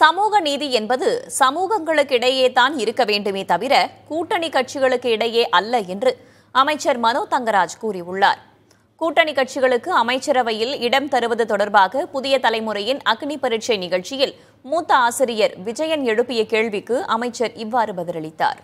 சமூக நீதி என்பது சமூகங்களுக்கு இடையே தான் இருக்க வேண்டுமே தவிர கூட்டணி கட்சிகளுக்கு இடையே அல்ல என்று அமைச்சர் மனோ தங்கராஜ் கூறியுள்ளார் கூட்டணி கட்சிகளுக்கு அமைச்சரவையில் இடம் தருவது தொடர்பாக புதிய தலைமுறையின் அக்னி பரீட்சை நிகழ்ச்சியில் மூத்த ஆசிரியர் விஜயன் எழுப்பிய கேள்விக்கு அமைச்சர் இவ்வாறு பதிலளித்தார்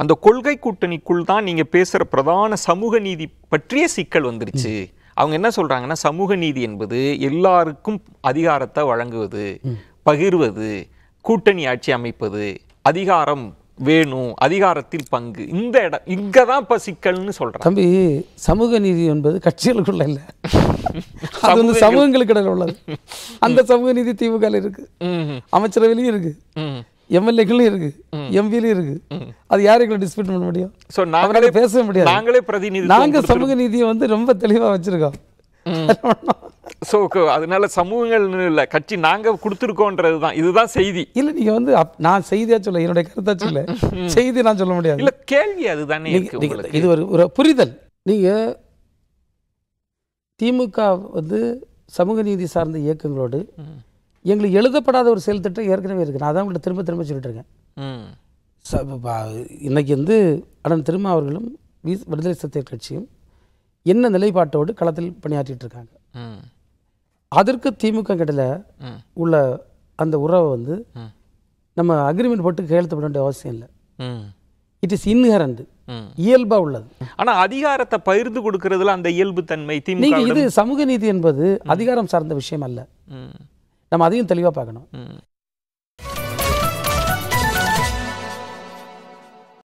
அந்த கொள்கை கூட்டணிக்குள் தான் நீங்க பேசுற பிரதான சமூக நீதி பற்றிய சிக்கல் வந்துருச்சு அவங்க என்ன சொல்கிறாங்கன்னா சமூக நீதி என்பது எல்லாருக்கும் அதிகாரத்தை வழங்குவது பகிர்வது கூட்டணி ஆட்சி அமைப்பது அதிகாரம் வேணும் அதிகாரத்தில் பங்கு இந்த இடம் இங்கே தான் இப்போ சிக்கல்னு சொல்கிறேன் தம்பி சமூக நீதி என்பது கட்சிகளுக்குள்ள இல்லை அது வந்து சமூகங்களுக்கு இடையில் உள்ளது அந்த சமூக நீதி திமுகவில் இருக்குது அமைச்சரவையிலையும் இருக்குது எம்எல்ஏக்களும் இருக்கு எம்பிலையும் இருக்கு அது யாரும் எங்களை டிஸ்பியூட் பண்ண முடியும் ஸோ நாங்களே பேச முடியாது நாங்களே பிரதிநிதி நாங்க சமூக நீதியை வந்து ரொம்ப தெளிவாக வச்சிருக்கோம் ஸோ அதனால சமூகங்கள் இல்லை கட்சி நாங்கள் கொடுத்துருக்கோன்றது தான் இதுதான் செய்தி இல்லை நீங்கள் வந்து நான் செய்தியாக சொல்ல என்னுடைய கருத்தாக சொல்ல செய்தி நான் சொல்ல முடியாது இல்லை கேள்வி அதுதானே இது ஒரு ஒரு புரிதல் நீங்கள் திமுக வந்து சமூக நீதி சார்ந்த இயக்கங்களோடு எங்களுக்கு எழுதப்படாத ஒரு செயல் திட்டம் ஏற்கனவே இருக்குது நான் தான் உங்கள்கிட்ட திரும்ப திரும்ப சொல்லிட்டு இருக்கேன் இன்றைக்கி வந்து அண்ணன் திரும்ப அவர்களும் விடுதலை சத்திய கட்சியும் என்ன நிலைப்பாட்டோடு களத்தில் பணியாற்றிட்டு இருக்காங்க அதற்கு திமுக கிட்டல உள்ள அந்த உறவை வந்து நம்ம அக்ரிமெண்ட் போட்டு கையெழுத்து பண்ண வேண்டிய அவசியம் இல்லை இட் இஸ் இன்ஹரண்ட் இயல்பா உள்ளது ஆனா அதிகாரத்தை பகிர்ந்து கொடுக்கறதுல அந்த இயல்பு தன்மை இது சமூக நீதி என்பது அதிகாரம் சார்ந்த விஷயம் அல்ல நம்ம அதையும் தெளிவாக பார்க்கணும்